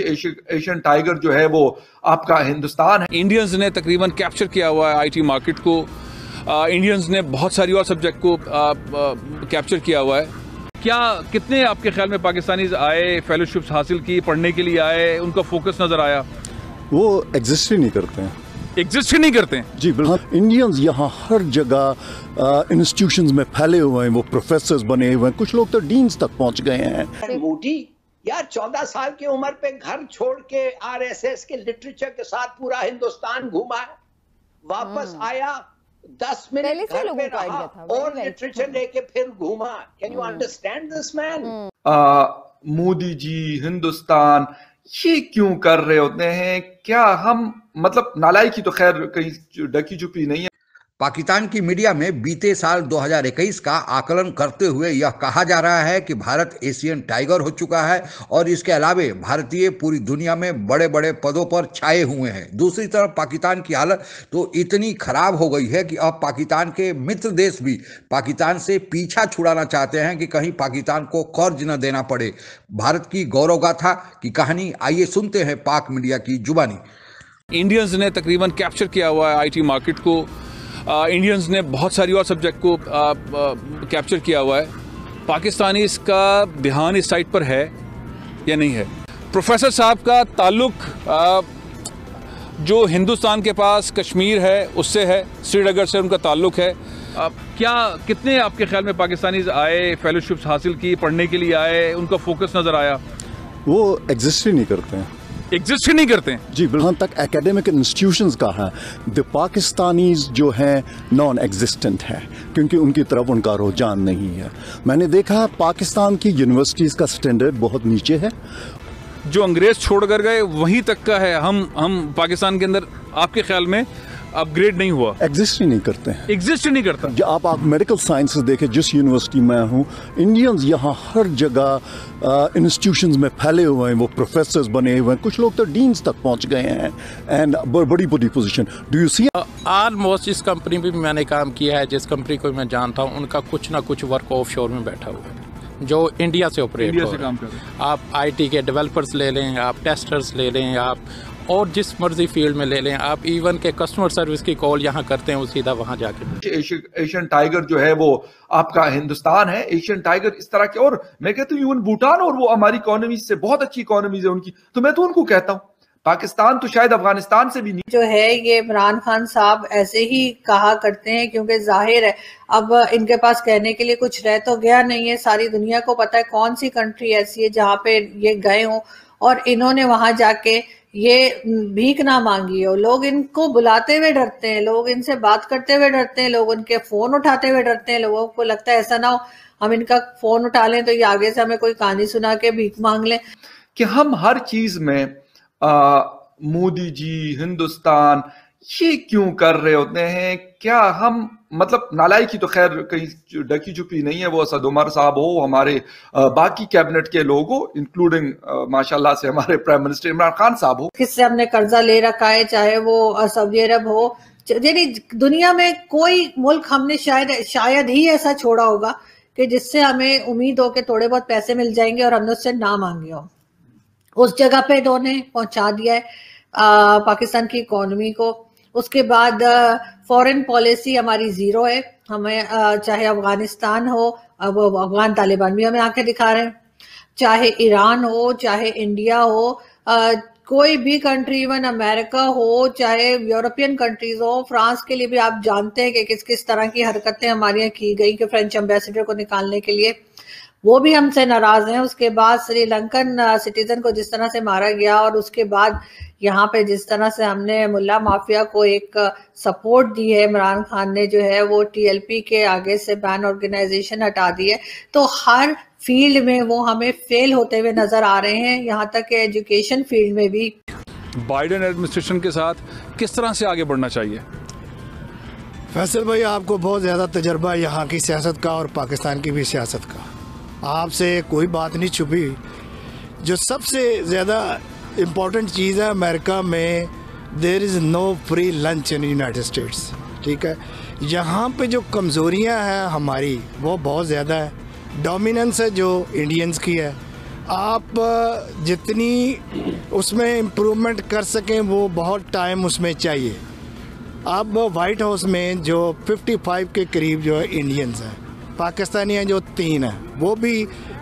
Asian tiger जो है वो आपका हिंदुस्तान है इंडियंस ने तकरीबन कैप्चर किया हुआ है आईटी मार्केट को इंडियंस ने बहुत सारी और सब्जेक्ट को कैप्चर किया हुआ है क्या कितने आपके ख्याल में पाकिस्तानी आए फेलोशिप्स हासिल की पढ़ने के लिए आए उनका फोकस नज़र आया वो एग्जिस्ट ही नहीं करते हैं एग्जिस्ट ही नहीं करते हैं जी बिल्कुल इंडियंस हाँ, यहाँ हर जगह इंस्टीट्यूशंस में फैले हुए हैं वो प्रोफेसर बने हुए हैं कुछ लोग तो डीन्स तक पहुँच गए हैं मोदी यार चौदह साल की उम्र पे घर छोड़ के एस के लिटरेचर के साथ पूरा हिंदुस्तान घूमा वापस हाँ। आया दस मिनट पे रहा और लिटरेचर लेके फिर घूमा can you understand this man Modi ji Hindustan ये क्यों कर रहे होते हैं क्या हम मतलब नालाई की तो खैर कहीं डकी चुपी नहीं है पाकिस्तान की मीडिया में बीते साल 2021 का आकलन करते हुए यह कहा जा रहा है कि भारत एशियन टाइगर हो चुका है और इसके अलावे भारतीय पूरी दुनिया में बड़े बड़े पदों पर छाए हुए हैं दूसरी तरफ पाकिस्तान की हालत तो इतनी खराब हो गई है कि अब पाकिस्तान के मित्र देश भी पाकिस्तान से पीछा छुड़ाना चाहते हैं कि कहीं पाकिस्तान को कर्ज न देना पड़े भारत की गौरव गाथा की कहानी आइए सुनते हैं पाक मीडिया की जुबानी इंडियंस ने तकरीबन कैप्चर किया हुआ है आईटी मार्केट को इंडियंस ने बहुत सारी और सब्जेक्ट को कैप्चर किया हुआ है पाकिस्तानी इसका ध्यान इस साइड पर है या नहीं है प्रोफेसर साहब का ताल्लुक जो हिंदुस्तान के पास कश्मीर है उससे है श्रीनगर से उनका ताल्लुक है आप क्या कितने आपके ख्याल में पाकिस्तानी आए फेलोशिप्स हासिल की पढ़ने के लिए आए उनका फोकस नज़र आया वो एग्जिस्ट ही नहीं करते हैं एग्जिस्ट ही नहीं करते जी बिलहान तक एकेडमिक इंस्टीट्यूशन का है द पाकिस्तानी जो है नॉन एग्जिस्टेंट है क्योंकि उनकी तरफ उनका रुझान नहीं है मैंने देखा पाकिस्तान की यूनिवर्सिटीज़ का स्टैंडर्ड बहुत नीचे है जो अंग्रेज़ छोड़ कर गए वहीं तक का है हम हम पाकिस्तान के अंदर आपके ख्याल में अपग्रेड नहीं हुआ एग्जिस्ट ही नहीं करते हैं एग्जिस्ट ही नहीं करता जब आप आप मेडिकल साइंस देखें जिस यूनिवर्सिटी में हूँ इंडियंस यहाँ हर जगह इंस्टीट्यूशन में फैले हुए हैं वो प्रोफेसर बने हुए हैं कुछ लोग तो डीन्स तक पहुँच गए हैं एंड बड़ी बड़ी position do you see almost जिस कंपनी में मैंने काम किया है जिस कंपनी को मैं जानता हूँ उनका कुछ ना कुछ वर्क ऑफ शोर में बैठा हुआ है जो इंडिया से ऑपरेट इंडिया से काम कर आप आईटी के डेवलपर्स ले लें आप टेस्टर्स ले लें आप और जिस मर्जी फील्ड में ले लें आप इवन के कस्टमर सर्विस की कॉल यहाँ करते हैं सीधा वहां जाके एशियन टाइगर जो है वो आपका हिंदुस्तान है एशियन टाइगर इस तरह के और मैं कहता हूँ इवन भूटान और वो हमारी इकोनॉमी से बहुत अच्छी इकोनॉमीज है उनकी तो मैं तो उनको कहता हूँ पाकिस्तान तो शायद अफगानिस्तान से भी नहीं जो है ये इमरान खान साहब ऐसे ही कहा करते हैं क्योंकि जाहिर है अब इनके पास कहने के लिए कुछ रह तो गया नहीं है सारी दुनिया को पता है कौन सी कंट्री ऐसी है जहाँ पे ये गए हो और इन्होंने वहां जाके ये भीख ना मांगी हो लोग इनको बुलाते हुए डरते हैं लोग इनसे बात करते हुए डरते हैं लोग उनके फोन उठाते हुए डरते हैं लोगों को लगता है ऐसा ना हो हम इनका फोन उठा लें तो ये आगे से हमें कोई कहानी सुना के भीख मांग लें कि हम हर चीज में मोदी जी हिंदुस्तान ये क्यों कर रहे होते हैं क्या हम मतलब नालायक की तो खैर कहीं डकी छुपी नहीं है वो असद उमर साहब हो हमारे बाकी कैबिनेट के लोग हो इंक्लूडिंग माशाल्लाह से हमारे प्राइम मिनिस्टर इमरान खान साहब हो किससे हमने कर्जा ले रखा है चाहे वो सऊदी अरब हो यानी दुनिया में कोई मुल्क हमने शायद शायद ही ऐसा छोड़ा होगा कि जिससे हमें उम्मीद हो कि थोड़े बहुत पैसे मिल जाएंगे और हमने उससे ना मांगे हो उस जगह पे इन्होंने पहुंचा दिया है आ, पाकिस्तान की इकोनॉमी को उसके बाद फॉरेन पॉलिसी हमारी जीरो है हमें आ, चाहे अफगानिस्तान हो अब अफगान तालिबान भी हमें आंखें दिखा रहे हैं चाहे ईरान हो चाहे इंडिया हो आ, कोई भी कंट्री इवन अमेरिका हो चाहे यूरोपियन कंट्रीज हो फ्रांस के लिए भी आप जानते हैं कि किस किस तरह की हरकतें हमारे यहाँ की गई कि फ्रेंच एम्बेसडर को निकालने के लिए वो भी हमसे नाराज हैं उसके बाद श्रीलंकन सिटीजन को जिस तरह से मारा गया और उसके बाद यहाँ पे जिस तरह से हमने मुल्ला माफिया को एक सपोर्ट दी है इमरान खान ने जो है वो टीएलपी के आगे से बैन ऑर्गेनाइजेशन हटा दी है तो हर फील्ड में वो हमें फेल होते हुए नजर आ रहे हैं यहाँ तक के एजुकेशन फील्ड में भी बाइडन एडमिनिस्ट्रेशन के साथ किस तरह से आगे बढ़ना चाहिए फैसल भाई आपको बहुत ज़्यादा तजर्बा यहाँ की सियासत का और पाकिस्तान की भी सियासत का आपसे कोई बात नहीं छुपी जो सबसे ज़्यादा इम्पोर्टेंट चीज़ है अमेरिका में there is no free lunch in United States ठीक है यहाँ पे जो कमज़ोरियाँ हैं हमारी वो बहुत ज़्यादा है डोमिनेंस है जो इंडियंस की है आप जितनी उसमें इम्प्रूवमेंट कर सकें वो बहुत टाइम उसमें चाहिए अब वाइट हाउस में जो 55 के करीब जो है इंडियंस हैं पाकिस्तानी हैं जो तीन हैं वो भी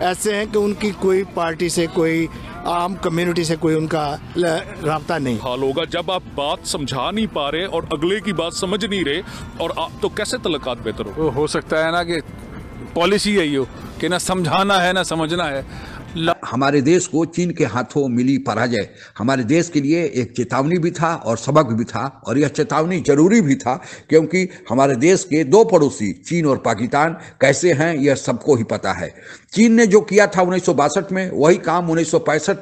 ऐसे हैं कि उनकी कोई पार्टी से कोई आम कम्युनिटी से कोई उनका रहा नहीं हाल होगा जब आप बात समझा नहीं पा रहे और अगले की बात समझ नहीं रहे और आप तो कैसे तलकात बेहतर हो हो सकता है ना कि पॉलिसी है हो कि ना समझाना है ना समझना है हमारे देश को चीन के हाथों मिली पराजय हमारे देश के लिए एक चेतावनी भी था और सबक भी था और यह चेतावनी जरूरी भी था क्योंकि हमारे देश के दो पड़ोसी चीन और पाकिस्तान कैसे हैं यह सबको ही पता है चीन ने जो किया था उन्नीस में वही काम उन्नीस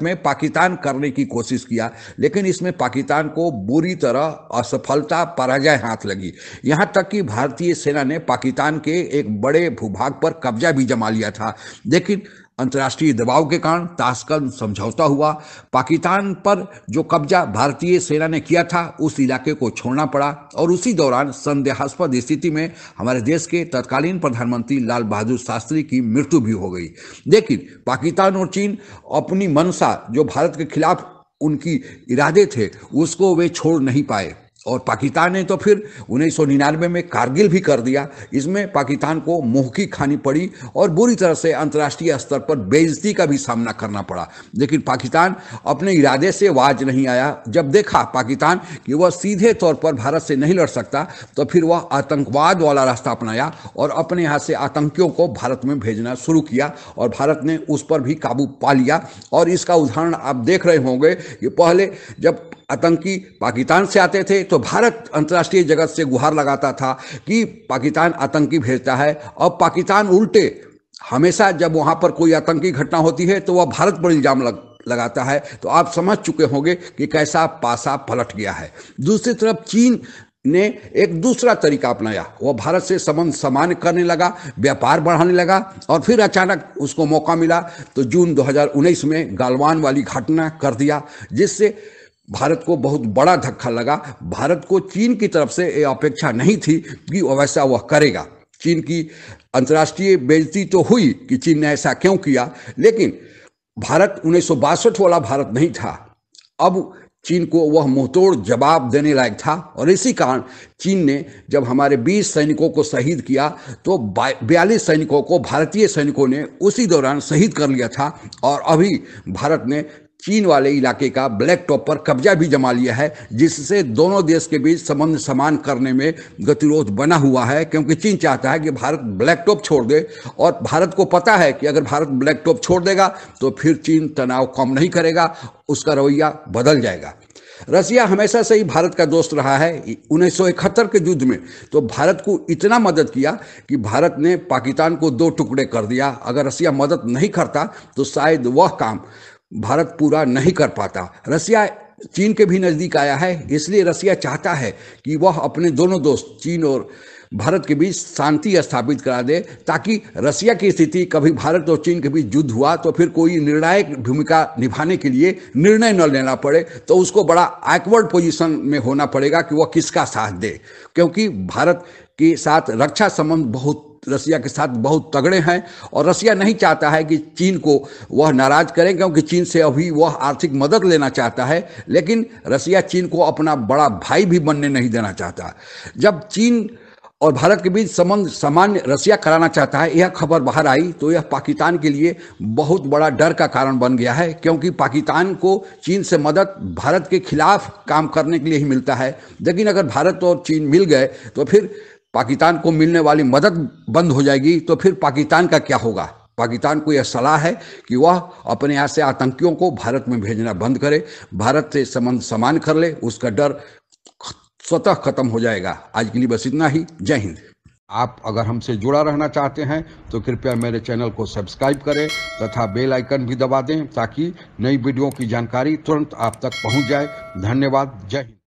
में पाकिस्तान करने की कोशिश किया लेकिन इसमें पाकिस्तान को बुरी तरह असफलता पराजय हाथ लगी यहाँ तक कि भारतीय सेना ने पाकिस्तान के एक बड़े भूभाग पर कब्जा भी जमा लिया था लेकिन अंतर्राष्ट्रीय दबाव के कारण ताशकंद समझौता हुआ पाकिस्तान पर जो कब्जा भारतीय सेना ने किया था उस इलाके को छोड़ना पड़ा और उसी दौरान संदेहास्पद स्थिति में हमारे देश के तत्कालीन प्रधानमंत्री लाल बहादुर शास्त्री की मृत्यु भी हो गई लेकिन पाकिस्तान और चीन अपनी मनसा जो भारत के खिलाफ उनकी इरादे थे उसको वे छोड़ नहीं पाए और पाकिस्तान ने तो फिर उन्नीस सौ निन्यानवे में कारगिल भी कर दिया इसमें पाकिस्तान को की खानी पड़ी और बुरी तरह से अंतर्राष्ट्रीय स्तर पर बेइज्जती का भी सामना करना पड़ा लेकिन पाकिस्तान अपने इरादे से वाज नहीं आया जब देखा पाकिस्तान कि वह सीधे तौर पर भारत से नहीं लड़ सकता तो फिर वह आतंकवाद वाला रास्ता अपनाया और अपने यहाँ से आतंकियों को भारत में भेजना शुरू किया और भारत ने उस पर भी काबू पा लिया और इसका उदाहरण आप देख रहे होंगे कि पहले जब आतंकी पाकिस्तान से आते थे तो भारत अंतर्राष्ट्रीय जगत से गुहार लगाता था कि पाकिस्तान आतंकी भेजता है और पाकिस्तान उल्टे हमेशा जब वहाँ पर कोई आतंकी घटना होती है तो वह भारत पर इल्ज़ाम लग लगाता है तो आप समझ चुके होंगे कि कैसा पासा पलट गया है दूसरी तरफ चीन ने एक दूसरा तरीका अपनाया वह भारत से संबंध समान करने लगा व्यापार बढ़ाने लगा और फिर अचानक उसको मौका मिला तो जून 2019 में गालवान वाली घटना कर दिया जिससे भारत को बहुत बड़ा धक्का लगा भारत को चीन की तरफ से ये अपेक्षा नहीं थी कि वैसा वह करेगा चीन की अंतर्राष्ट्रीय बेजती तो हुई कि चीन ने ऐसा क्यों किया लेकिन भारत उन्नीस वाला भारत नहीं था अब चीन को वह मुंहतोड़ जवाब देने लायक था और इसी कारण चीन ने जब हमारे 20 सैनिकों को शहीद किया तो बयालीस सैनिकों को भारतीय सैनिकों ने उसी दौरान शहीद कर लिया था और अभी भारत ने चीन वाले इलाके का ब्लैक टॉप पर कब्जा भी जमा लिया है जिससे दोनों देश के बीच संबंध समान करने में गतिरोध बना हुआ है क्योंकि चीन चाहता है कि भारत ब्लैक टॉप छोड़ दे और भारत को पता है कि अगर भारत ब्लैक टॉप छोड़ देगा तो फिर चीन तनाव कम नहीं करेगा उसका रवैया बदल जाएगा रसिया हमेशा से ही भारत का दोस्त रहा है उन्नीस के युद्ध में तो भारत को इतना मदद किया कि भारत ने पाकिस्तान को दो टुकड़े कर दिया अगर रसिया मदद नहीं करता तो शायद वह काम भारत पूरा नहीं कर पाता रसिया चीन के भी नज़दीक आया है इसलिए रसिया चाहता है कि वह अपने दोनों दोस्त चीन और भारत के बीच शांति स्थापित करा दे ताकि रसिया की स्थिति कभी भारत और चीन के बीच युद्ध हुआ तो फिर कोई निर्णायक भूमिका निभाने के लिए निर्णय न लेना पड़े तो उसको बड़ा एक्वर्ड पोजीशन में होना पड़ेगा कि वह किसका साथ दे क्योंकि भारत के साथ रक्षा संबंध बहुत रसिया के साथ बहुत तगड़े हैं और रसिया नहीं चाहता है कि चीन को वह नाराज करें क्योंकि चीन से अभी वह आर्थिक मदद लेना चाहता है लेकिन रसिया चीन को अपना बड़ा भाई भी बनने नहीं देना चाहता जब चीन और भारत के बीच संबंध सामान्य रसिया कराना चाहता है यह खबर बाहर आई तो यह पाकिस्तान के लिए बहुत बड़ा डर का कारण बन गया है क्योंकि पाकिस्तान को चीन से मदद भारत के खिलाफ काम करने के लिए ही मिलता है लेकिन अगर भारत और चीन मिल गए तो फिर पाकिस्तान को मिलने वाली मदद बंद हो जाएगी तो फिर पाकिस्तान का क्या होगा पाकिस्तान को यह सलाह है कि वह अपने यहाँ से आतंकियों को भारत में भेजना बंद करे भारत से संबंध समान कर ले उसका डर स्वतः खत्म हो जाएगा आज के लिए बस इतना ही जय हिंद आप अगर हमसे जुड़ा रहना चाहते हैं तो कृपया मेरे चैनल को सब्सक्राइब करें तथा बेल आइकन भी दबा दें ताकि नई वीडियो की जानकारी तुरंत आप तक पहुंच जाए धन्यवाद जय हिंद